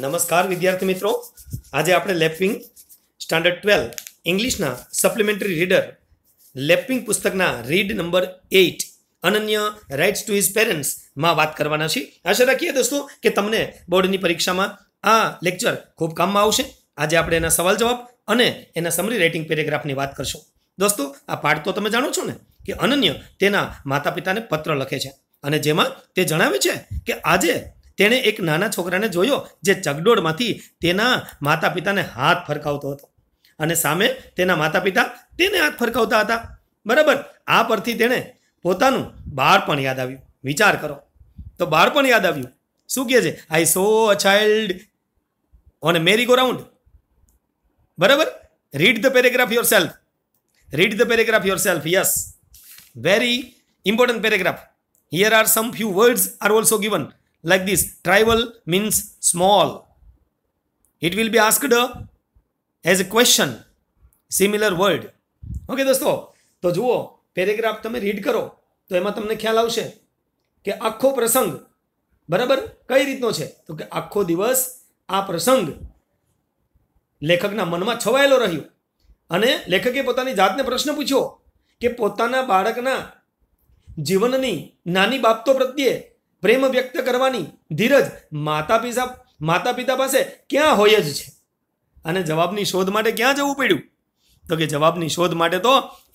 નમસ્કાર વિદ્યાર્થી મિત્રો આજે આપણે લેપિંગ સ્ટાન્ડર્ડ ટ્વેલ્વ ઇંગ્લિશના સપ્લિમેન્ટરી રીડર લેપિંગ પુસ્તકના read number eight Ananya writes to his પેરેન્ટ્સમાં વાત કરવાના છીએ આશા રાખીએ દોસ્તો કે તમને બોર્ડની પરીક્ષામાં આ લેક્ચર ખૂબ કામમાં આવશે આજે આપણે એના સવાલ જવાબ અને એના સમરી રાઇટિંગ પેરેગ્રાફની વાત કરશું દોસ્તો આ પાઠ તો તમે જાણો છો ને કે અનન્ય તેના માતા પિતાને પત્ર લખે છે અને જેમાં તે જણાવે છે કે આજે તેણે એક નાના છોકરાને જોયો જે ચગડોળમાંથી તેના માતા પિતાને હાથ ફરકાવતો હતો અને સામે તેના માતા પિતા તેને હાથ ફરકાવતા હતા બરાબર આ પરથી તેણે પોતાનું બાળપણ યાદ આવ્યું વિચાર કરો તો બાળપણ યાદ આવ્યું શું કહે છે I saw a child on merry go round બરાબર read the paragraph yourself read the paragraph yourself yes very important paragraph here are some few words are also given like this tribal means small it will be asked as a question similar word okay દોસ્તો તો જુઓ paragraph તમે read કરો તો એમાં તમને ખ્યાલ આવશે કે આખો પ્રસંગ બરાબર કઈ રીતનો છે તો કે આખો દિવસ આ પ્રસંગ લેખકના મનમાં છવાયેલો રહ્યો અને લેખકે પોતાની જાતને પ્રશ્ન પૂછ્યો કે પોતાના બાળકના જીવનની નાની બાબતો પ્રત્યે પ્રેમ વ્યક્ત કરવાની ધીરજ માતા પિતા માતા પિતા પાસે ક્યાં હોય જ છે અને જવાબની શોધ માટે ક્યાં જવું પડ્યું તો કે જવાબની શોધ માટે તો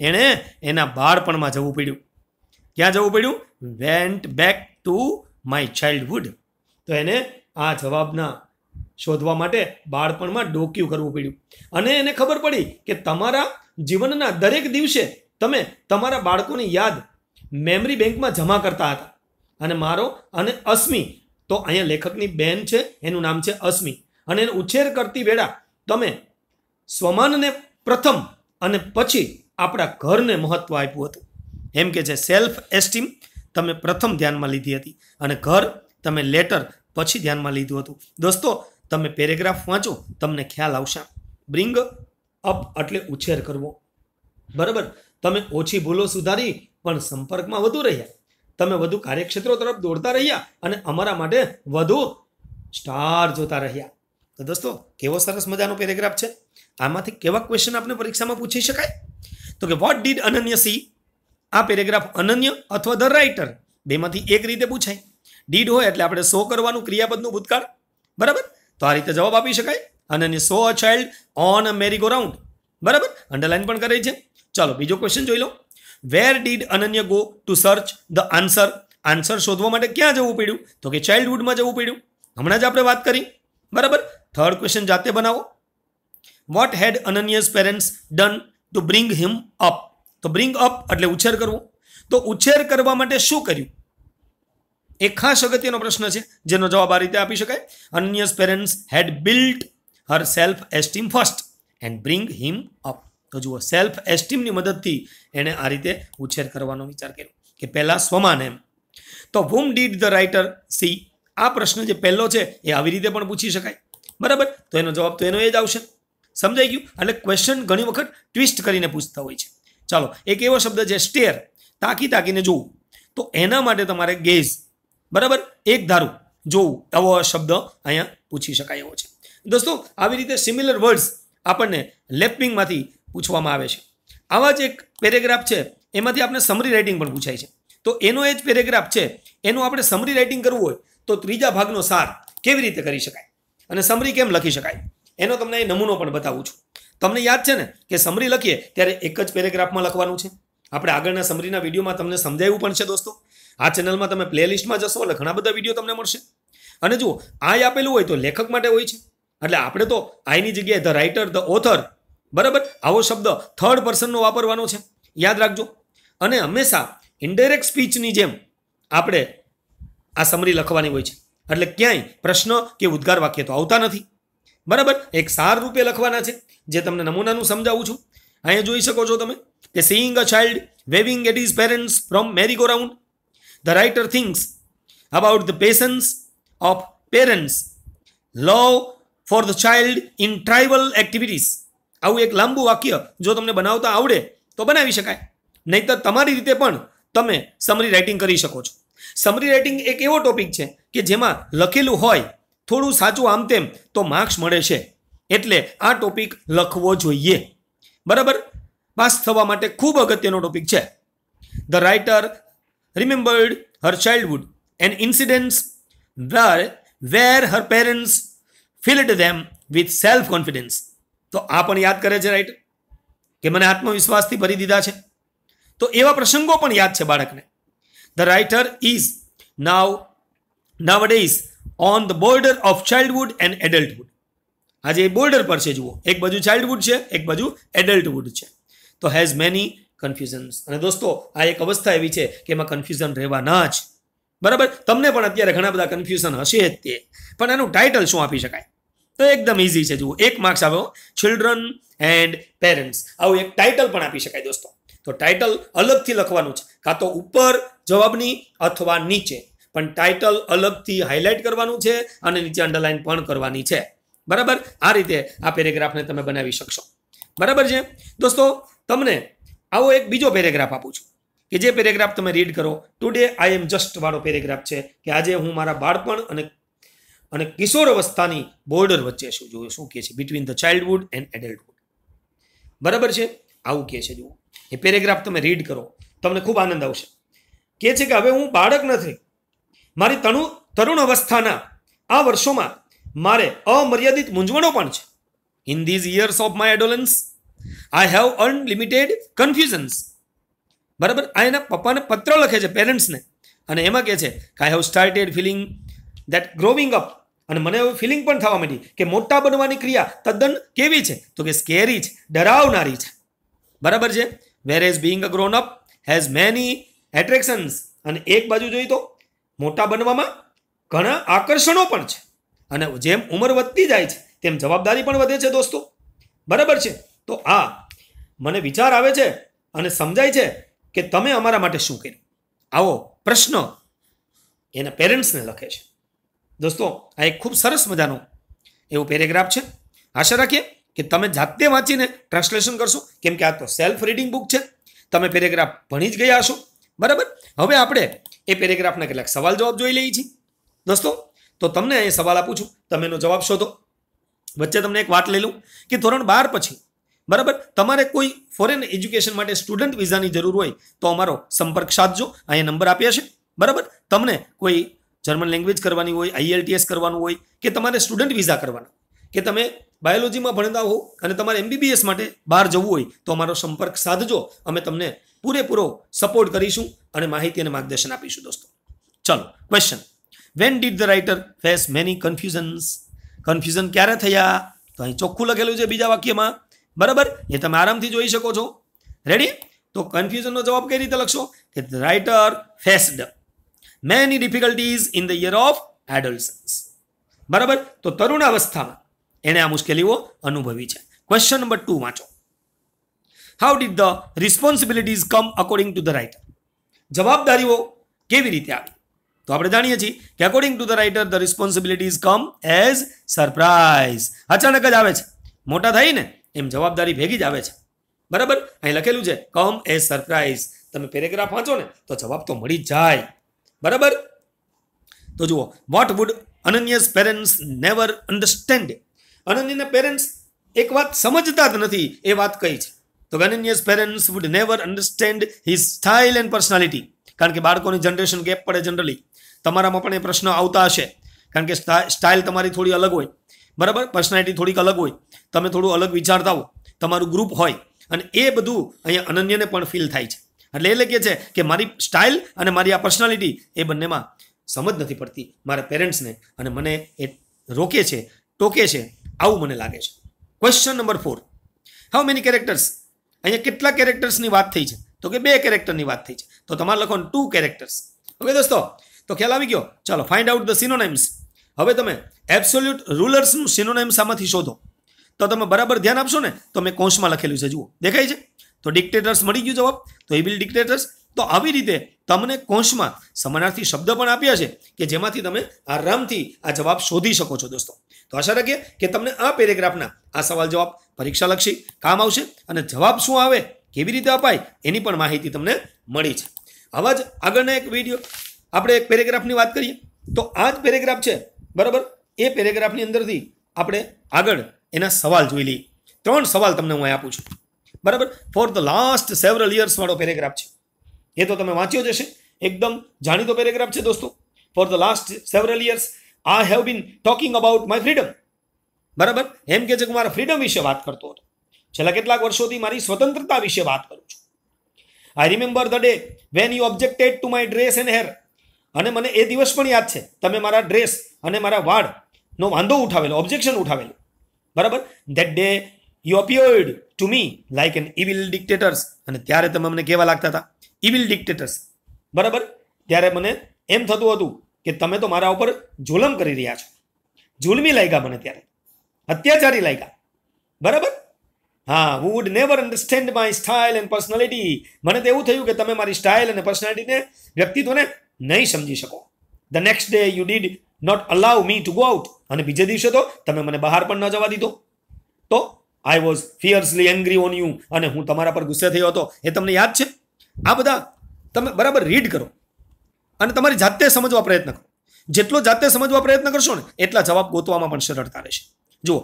એણે એના બાળપણમાં જવું પડ્યું ક્યાં જવું પડ્યું went back to my childhood તો એને આ જવાબના શોધવા માટે બાળપણમાં ડોક્યું કરવું પડ્યું અને એને ખબર પડી કે તમારા જીવનના દરેક દિવસે તમે તમારા બાળકોની યાદ મેમરી બેંકમાં જમા કરતા હતા અને મારો અને અસ્મી તો અહીંયા લેખકની બેન છે એનું નામ છે અસ્મી અને એને ઉછેર કરતી વેળા તમે સ્વમાનને પ્રથમ અને પછી આપણા ઘરને મહત્ત્વ આપ્યું હતું એમ કે છે સેલ્ફ એસ્ટીમ તમે પ્રથમ ધ્યાનમાં લીધી હતી અને ઘર તમે લેટર પછી ધ્યાનમાં લીધું હતું દોસ્તો તમે પેરેગ્રાફ વાંચો તમને ખ્યાલ આવશે બ્રિંગ અપ એટલે ઉછેર કરવો બરાબર તમે ઓછી ભૂલો સુધારી પણ સંપર્કમાં વધુ રહ્યા તમે વધુ કાર્યક્ષેત્રો તરફ દોડતા રહ્યા અને અમારા માટે વધુ સ્ટાર જોતા રહ્યા તો દોસ્તો કેવો સરસ મજાનો પેરેગ્રાફ છે આમાંથી કેવા ક્વેશ્ચન આપણે પરીક્ષામાં પૂછી શકાય તો કે વોટ ડીડ અનન્ય સી આ પેરેગ્રાફ અનન્ય અથવા ધ રાઇટર બેમાંથી એક રીતે પૂછાય ડીડ હોય એટલે આપણે સો કરવાનું ક્રિયાપદનું ભૂતકાળ બરાબર તો આ રીતે જવાબ આપી શકાય Ananya saw a child on a merry go round બરાબર અંડરલાઇન પણ કરે છે ચાલો બીજો ક્વેશ્ચન જોઈ લો where did Ananya go to search the answer answer શોધવા માટે ક્યાં જવું પડ્યું તો કે ચાઇલ્ડહુડમાં જવું પડ્યું હમણાં જ આપણે વાત કરી બરાબર થર્ડ ક્વેશ્ચન જાતે બનાવો what had Ananya's parents done to bring him up તો બ્રિંગ અપ એટલે ઉછેર કરવો તો ઉછેર કરવા માટે શું કર્યું એ ખાસ અગત્યનો પ્રશ્ન છે જેનો જવાબ આ રીતે આપી શકાય Ananya's parents had built her self esteem first and bring him up તો જુઓ સેલ્ફ એસ્ટીમની મદદથી એણે આ રીતે ઉછેર કરવાનો વિચાર કર્યો કે પહેલાં સ્વમાન એમ તો whom did the writer see આ પ્રશ્ન જે પહેલો છે એ આવી રીતે પણ પૂછી શકાય બરાબર તો એનો જવાબ તો એનો એ જ આવશે સમજાઈ ગયું એટલે ક્વેશ્ચન ઘણી વખત ટ્વિસ્ટ કરીને પૂછતા હોય છે ચાલો એક એવો શબ્દ છે સ્ટેર તાકી તાકીને જોવું તો એના માટે તમારે ગેઝ બરાબર એક ધારું જોવું આવો શબ્દ અહીંયા પૂછી શકાય એવો છે દોસ્તો આવી રીતે સિમિલર વર્ડ્સ આપણને લેપિંગમાંથી પૂછવામાં આવે છે આવા જ એક પેરેગ્રાફ છે એમાંથી આપણે સમરી રાઇટિંગ પણ પૂછાય છે તો એનો એ જ પેરેગ્રાફ છે એનું આપણે સમરી રાઇટિંગ કરવું હોય તો ત્રીજા ભાગનો સાર કેવી રીતે કરી શકાય અને સમરી કેમ લખી શકાય એનો તમને એ નમૂનો પણ બતાવું છું તમને યાદ છે ને કે સમરી લખીએ ત્યારે એક જ પેરેગ્રાફમાં લખવાનું છે આપણે આગળના સમરીના વિડીયોમાં તમને સમજાવ્યું પણ છે દોસ્તો આ ચેનલમાં તમે પ્લેલિસ્ટમાં જશો એટલે ઘણા બધા વિડીયો તમને મળશે અને જુઓ આય આપેલું હોય તો લેખક માટે હોય છે એટલે આપણે તો આઈની જગ્યાએ ધ રાઇટર ધ ઓથર બરાબર આવો શબ્દ થર્ડ પર્સનનો વાપરવાનો છે યાદ રાખજો અને હંમેશા ઇન્ડાયરેક્ટ સ્પીચની જેમ આપણે આ સમરી લખવાની હોય છે એટલે ક્યાંય પ્રશ્ન કે ઉદ્ગાર વાક્ય તો આવતા નથી બરાબર એક સાર રૂપે લખવાના છે જે તમને નમૂનાનું સમજાવું છું અહીંયા જોઈ શકો છો તમે કે seeing a child waving at his parents from merry go round the writer thinks about the patience of parents love for the child in tribal activities આવું એક લાંબુ વાક્ય જો તમને બનાવતા આવડે તો બનાવી શકાય નહીંતર તમારી રીતે પણ તમે સમરી રાઇટિંગ કરી શકો છો સમરી રાઇટિંગ એક એવો ટોપિક છે કે જેમાં લખેલું હોય થોડું સાચું આમ તેમ તો માર્ક્સ મળે છે એટલે આ ટોપિક લખવો જોઈએ બરાબર પાસ થવા માટે ખૂબ અગત્યનો ટોપિક છે the writer remembered her childhood and incidents where where her parents filled them with self confidence તો આ પણ યાદ કરે છે રાઈટ કે મને આત્મવિશ્વાસથી ભરી દીધા છે તો એવા પ્રસંગો પણ યાદ છે બાળકને the writer is now nowadays on the border of childhood and adulthood આજે એ બોર્ડર પર છે જુઓ એક બાજુ ચાઇલ્ડવુડ છે એક બાજુ એડલ્ટવુડ છે તો હેઝ મેની કન્ફ્યુઝન્સ અને દોસ્તો આ એક અવસ્થા એવી છે કે એમાં કન્ફ્યુઝન રહેવાના જ બરાબર તમને પણ અત્યારે ઘણા બધા કન્ફ્યુઝન હશે જ તે પણ એનું ટાઇટલ શું આપી શકાય તો એકદમ ઇઝી છે જુઓ એક માર્ક્સ આવ્યો ચિલ્ડ્રન એન્ડ પેરેન્ટ્સ આવું એક ટાઇટલ પણ આપી શકાય દોસ્તો તો ટાઇટલ અલગથી લખવાનું છે કાં તો ઉપર જવાબની અથવા નીચે પણ ટાઇટલ અલગથી હાઇલાઇટ કરવાનું છે અને નીચે અંડરલાઇન પણ કરવાની છે બરાબર આ રીતે આ પેરેગ્રાફને તમે બનાવી શકશો બરાબર છે દોસ્તો તમને આવો એક બીજો પેરેગ્રાફ આપું છું કે જે પેરેગ્રાફ તમે રીડ કરો ટુડે આઈ એમ જસ્ટ વાળો પેરેગ્રાફ છે કે આજે હું મારા બાળપણ અને અને કિશોર અવસ્થાની બોર્ડર વચ્ચે શું જોયું શું કહે છે between the childhood and adulthood બરાબર છે આવું કહે છે જુઓ એ પેરેગ્રાફ તમે રીડ કરો તમને ખૂબ આનંદ આવશે કહે છે કે હવે હું બાળક નથી મારી તણુ તરુણ અવસ્થાના આ વર્ષોમાં મારે અમર્યાદિત મૂંઝવણો પણ છે in these years of my adolescence I have unlimited confusions બરાબર આ એના પપ્પાને પત્ર લખે છે પેરેન્ટ્સને અને એમાં કહે છે કે I have started feeling that growing up અને મને હવે ફિલિંગ પણ થવા માંડી કે મોટા બનવાની ક્રિયા તદ્દન કેવી છે તો કે સ્કેરી છે ડરાવનારી છે બરાબર છે whereas being a grown up has many attractions અને એક બાજુ જોઈ તો મોટા બનવામાં ઘણા આકર્ષણો પણ છે અને જેમ ઉંમર વધતી જાય છે તેમ જવાબદારી પણ વધે છે દોસ્તો બરાબર છે તો આ મને વિચાર આવે છે અને સમજાય છે કે તમે અમારા માટે શું કર્યું આવો પ્રશ્ન એના પેરેન્ટ્સને લખે છે દોસ્તો આ એક ખૂબ સરસ મજાનો એવો પેરેગ્રાફ છે આશા રાખીએ કે તમે જાતે વાંચીને ટ્રાન્સલેશન કરશો કેમ કે આ તો સેલ્ફ રીડિંગ બુક છે તમે પેરેગ્રાફ ભણી જ ગયા હશો બરાબર હવે આપણે એ પેરેગ્રાફના કેટલાક સવાલ જવાબ જોઈ લઈએ છીએ દોસ્તો તો તમને અહીં સવાલ આપું છું તમે એનો જવાબ શોધો વચ્ચે તમને એક વાત લઈ લઉં કે ધોરણ બાર પછી બરાબર તમારે કોઈ ફોરેન એજ્યુકેશન માટે સ્ટુડન્ટ વિઝાની જરૂર હોય તો અમારો સંપર્ક સાધજો અહીંયા નંબર આપ્યા છે બરાબર તમને કોઈ જર્મન લેંગ્વેજ કરવાની હોય આઈએલટીએસ કરવાનું હોય કે તમારે સ્ટુડન્ટ વિઝા કરવાના કે તમે બાયોલોજીમાં ભણતા હો અને તમારે એમબીબીએસ માટે બહાર જવું હોય તો અમારો સંપર્ક સાધજો અમે તમને પૂરેપૂરો સપોર્ટ કરીશું અને માહિતી અને માર્ગદર્શન આપીશું દોસ્તો ચાલો question when did the writer face many confusions confusion ક્યારે થયા તો અહીં ચોખ્ખું લખેલું છે બીજા વાક્યમાં બરાબર એ તમે આરામથી જોઈ શકો છો રેડી તો કન્ફ્યુઝનનો જવાબ કઈ રીતે લખશો કે writer faced many difficulties in the year of adolescence બરાબર તો તરુણાવસ્થામાં એણે આ મુશ્કેલીઓ અનુભવી છે ક્વેશ્ચન નંબર ટુ વાંચો how did the responsibilities come according to the writer જવાબદારીઓ કેવી રીતે આવી તો આપણે જાણીએ છીએ કે according to the writer the responsibilities come as surprise અચાનક જ આવે છે મોટા ને એમ જવાબદારી ભેગી જ આવે છે બરાબર અહીં લખેલું છે કમ એઝ સરપ્રાઇઝ તમે પેરેગ્રાફ વાંચો ને તો જવાબ તો મળી જ જાય બરાબર તો જુઓ what would Ananya's parents never understand અનન્યના પેરેન્ટ્સ એક વાત સમજતા જ નથી એ વાત કહી છે તો Ananya's parents would never understand his style and personality કારણ કે બાળકોની જનરેશન ગેપ પડે જનરલી તમારામાં પણ એ પ્રશ્ન આવતા હશે કારણ કે સ્ટાઇલ તમારી થોડી અલગ હોય બરાબર પર્સનાલિટી થોડીક અલગ હોય તમે થોડું અલગ વિચારતા હો તમારું ગ્રુપ હોય અને એ બધું અહીંયા અનન્યને પણ ફીલ થાય છે એટલે એટલે કે છે કે મારી સ્ટાઇલ અને મારી આ પર્સનાલિટી એ બંનેમાં સમજ નથી પડતી મારા પેરેન્ટ્સને અને મને એ રોકે છે ટોકે છે આવું મને લાગે છે question number four how many characters અહીંયા કેટલા કેરેક્ટર્સની વાત થઈ છે તો કે બે કેરેક્ટરની વાત થઈ છે તો તમારે લખો ટુ કેરેક્ટર્સ ઓકે દોસ્તો તો ખ્યાલ આવી ગયો ચાલો ફાઇન્ડ આઉટ ધ સિનોનેમ્સ હવે તમે એબ્સોલ્યુટ રૂલર્સનું સિનોનેમ્સ આમાંથી શોધો તો તમે બરાબર ધ્યાન આપશો ને તો મેં કોન્સમાં લખેલું છે જુઓ દેખાય છે તો ડિક્ટેટર્સ મળી ગયું જવાબ તો એ એવિલ ડિક્ટેટર્સ તો આવી રીતે તમને કોષમાં સમાનાર્થી શબ્દ પણ આપ્યા છે કે જેમાંથી તમે આરામથી આ જવાબ શોધી શકો છો દોસ્તો તો આશા રાખીએ કે તમને આ પેરેગ્રાફના આ સવાલ જવાબ પરીક્ષાલક્ષી કામ આવશે અને જવાબ શું આવે કેવી રીતે અપાય એની પણ માહિતી તમને મળી છે આવા જ આગળના એક વિડીયો આપણે એક પેરેગ્રાફની વાત કરીએ તો આ જ પેરેગ્રાફ છે બરાબર એ પેરેગ્રાફની અંદરથી આપણે આગળ એના સવાલ જોઈ લઈએ ત્રણ સવાલ તમને હું અહીં આપું છું બરાબર ફોર ધ લાસ્ટ સેવરલ યર્સવાળો પેરેગ્રાફ છે એ તો તમે વાંચ્યો જ હશે એકદમ જાણીતો પેરેગ્રાફ છે દોસ્તો for the last several years I have been talking about my freedom બરાબર એમ કે છે કે મારા ફ્રીડમ વિશે વાત કરતો હતો છેલ્લા કેટલાક વર્ષોથી મારી સ્વતંત્રતા વિશે વાત કરું છું I remember the day when you objected to my dress and hair અને મને એ દિવસ પણ યાદ છે તમે મારા ડ્રેસ અને મારા વાળનો વાંધો ઉઠાવેલો ઓબ્જેક્શન ઉઠાવેલું બરાબર that day you appeared to me like an evil dictators અને ત્યારે તમે મને કહેવા લાગતા હતા ઇવિલ ડિક્ટેટર્સ બરાબર ત્યારે મને એમ થતું હતું કે તમે તો મારા ઉપર જુલમ કરી રહ્યા છો જુલમી લાગ્યા મને ત્યારે અત્યાચારી લાગ્યા બરાબર હા would never understand my style and personality મને તો એવું થયું કે તમે મારી સ્ટાઇલ અને પર્સનાલિટીને વ્યક્તિત્વને નહીં સમજી શકો the next day you did not allow me to go out અને બીજે દિવસે તો તમે મને બહાર પણ ન જવા દીધો તો I was fiercely angry on you અને હું તમારા પર ગુસ્સે થયો હતો એ તમને યાદ છે આ બધા તમે બરાબર રીડ કરો અને તમારી જાતે સમજવા પ્રયત્ન કરો જેટલો જાતે સમજવા પ્રયત્ન કરશો ને એટલા જવાબ ગોતવામાં પણ સરળતા રહેશે જુઓ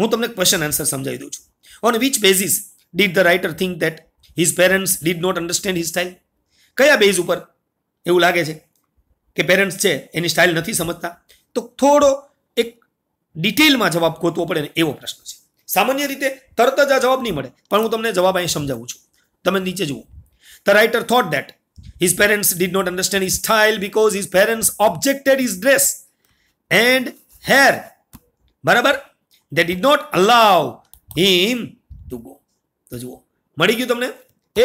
હું તમને ક્વેશ્ચન આન્સર સમજાવી દઉં છું on which basis did the writer think that his parents did not understand his style કયા બેઝ ઉપર એવું લાગે છે કે પેરેન્ટ્સ છે એની સ્ટાઇલ નથી સમજતા તો થોડો એક ડિટેલમાં જવાબ ગોતવો પડે ને એવો પ્રશ્ન સામાન્ય રીતે તરત જ આ જવાબ નહીં મળે પણ હું તમને જવાબ અહીં સમજાવું છું તમે નીચે જુઓ the writer thought that his parents did not understand his style because his parents objected his dress and hair બરાબર they did not allow him to go તો જુઓ મળી ગયું તમને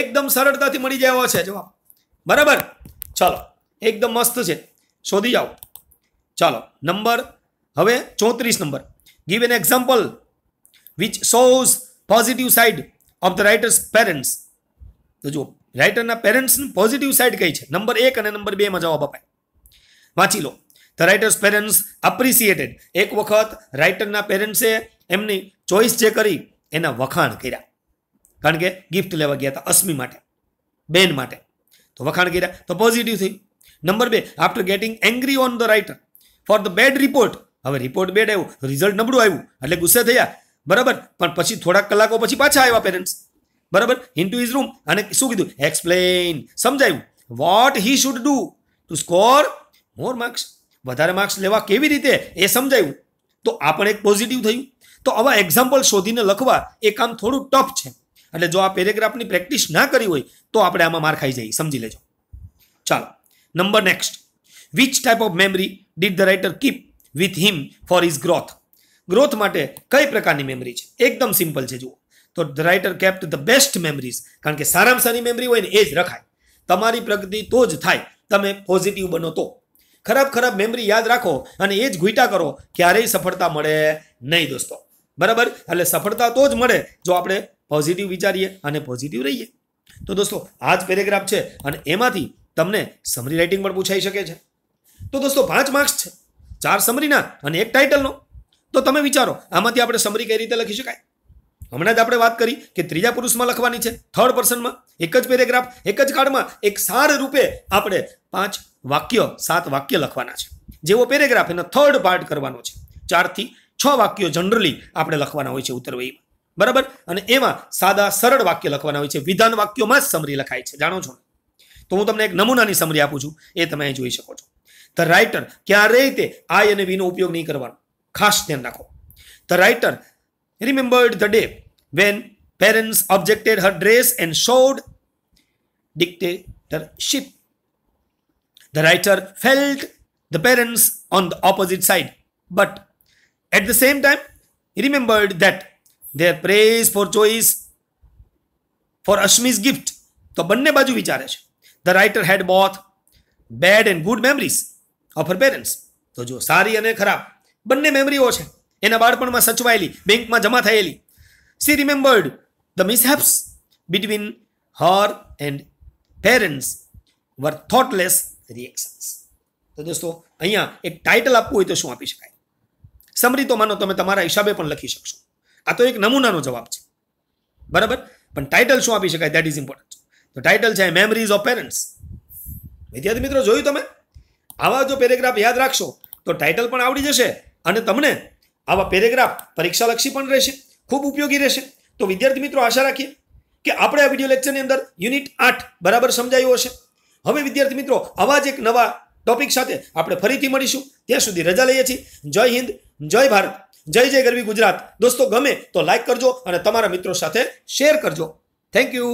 એકદમ સરળતાથી મળી જાય એવો છે જવાબ બરાબર ચાલો એકદમ મસ્ત છે શોધી જાઓ ચાલો નંબર હવે ચોત્રીસ number give an example which shows positive side of the writer's parents તો જુઓ રાઇટરના પેરેન્ટ્સની પોઝિટિવ સાઇડ કઈ છે નંબર એક અને નંબર બેમાં જવાબ અપાય વાંચી લો ધ રાઇટર્સ પેરેન્ટ્સ અપ્રિસિએટેડ એક વખત રાઇટરના પેરેન્ટ્સે એમની ચોઇસ જે કરી એના વખાણ કર્યા કારણ કે ગિફ્ટ લેવા ગયા હતા અશ્મી માટે બેન માટે તો વખાણ કર્યા તો પોઝિટિવ થઈ નંબર બે after getting angry on the writer for the bad report હવે રિપોર્ટ બેડ આવ્યો રિઝલ્ટ નબળું આવ્યું એટલે ગુસ્સે થયા બરાબર પણ પછી થોડાક કલાકો પછી પાછા આવ્યા પેરેન્ટ્સ બરાબર ઇન ટુ ઇઝ રૂમ અને શું કીધું એક્સપ્લેન સમજાયું what he should do to score more marks વધારે માર્ક્સ લેવા કેવી રીતે એ સમજાયું તો આ પણ એક પોઝિટિવ થયું તો આવા એક્ઝામ્પલ શોધીને લખવા એ કામ થોડું ટફ છે એટલે જો આ પેરેગ્રાફની પ્રેક્ટિસ ના કરી હોય તો આપણે આમાં માર ખાઈ જઈએ સમજી લેજો ચાલો number next which type of memory did the writer keep with him for his growth growth માટે કઈ પ્રકારની મેમરી છે એકદમ સિમ્પલ છે જુઓ તો the writer kept the best memories કારણ કે સારામાં સારી મેમરી હોય ને એ જ રખાય તમારી પ્રગતિ તો જ થાય તમે પોઝિટિવ બનો તો ખરાબ ખરાબ મેમરી યાદ રાખો અને એ જ ઘૂંટા કરો ક્યારેય સફળતા મળે નહીં દોસ્તો બરાબર એટલે સફળતા તો જ મળે જો આપણે પોઝિટિવ વિચારીએ અને પોઝિટિવ રહીએ તો દોસ્તો આ જ પેરેગ્રાફ છે અને એમાંથી તમને સમરી રાઇટિંગ પણ પૂછાઈ શકે છે તો દોસ્તો પાંચ માર્ક્સ છે ચાર સમરીના અને એક ટાઇટલનો તો તમે વિચારો આમાંથી આપણે સમરી કઈ રીતે લખી શકાય હમણાં જ આપણે વાત કરી કે ત્રીજા પુરુષમાં લખવાની છે થર્ડ પર્સનમાં એક જ પેરેગ્રાફ એક જ કાર્ડમાં એક સાર રૂપે આપણે પાંચ વાક્ય સાત વાક્ય લખવાના છે જેવો પેરેગ્રાફ એનો થર્ડ પાર્ટ કરવાનો છે ચારથી છ વાક્યો જનરલી આપણે લખવાના હોય છે ઉત્તરવયમાં બરાબર અને એમાં સાદા સરળ વાક્ય લખવાના હોય છે વિધાન વાક્યોમાં જ સમરી લખાય છે જાણો છો તો હું તમને એક નમૂનાની સમરી આપું છું એ તમે અહીં જોઈ શકો છો ધ રાઇટર ક્યારેય તે આય અને વીનો ઉપયોગ નહીં કરવાનો ખાસ ધ્યાન રાખો the writer remembered the day when parents objected her dress and showed dictatorship. The writer felt the parents on the opposite side, but at the same time, he remembered that their praise for choice for Ashmi's gift. તો બંને બાજુ વિચારે છે the writer had both bad and good memories of her parents તો જો સારી અને ખરાબ બંને મેમરીઓ છે એના બાળપણમાં સચવાયેલી બેંકમાં જમા થયેલી she remembered the mishaps between her and parents were thoughtless reactions તો દોસ્તો અહીંયા એક ટાઇટલ આપવું હોય તો શું આપી શકાય સમરી તો માનો તમે તમારા હિસાબે પણ લખી શકશો આ તો એક નમૂનાનો જવાબ છે બરાબર પણ ટાઇટલ શું આપી શકાય દેટ ઇઝ ઇમ્પોર્ટન્ટ તો ટાઇટલ છે મેમરીઝ ઓફ પેરેન્ટ્સ વિદ્યાર્થી મિત્રો જોયું તમે આવા જો પેરેગ્રાફ યાદ રાખશો તો ટાઇટલ પણ આવડી જશે અને તમને આવા પેરેગ્રાફ પરીક્ષાલક્ષી પણ રહેશે ખૂબ ઉપયોગી રહેશે તો વિદ્યાર્થી મિત્રો આશા રાખીએ કે આપણે આ વિડીયો લેક્ચરની અંદર યુનિટ આઠ બરાબર સમજાયું હશે હવે વિદ્યાર્થી મિત્રો આવા જ એક નવા ટોપિક સાથે આપણે ફરીથી મળીશું ત્યાં સુધી રજા લઈએ છીએ જય હિન્દ જય ભારત જય જય ગરવી ગુજરાત દોસ્તો ગમે તો લાઈક કરજો અને તમારા મિત્રો સાથે શેર કરજો થેન્ક યુ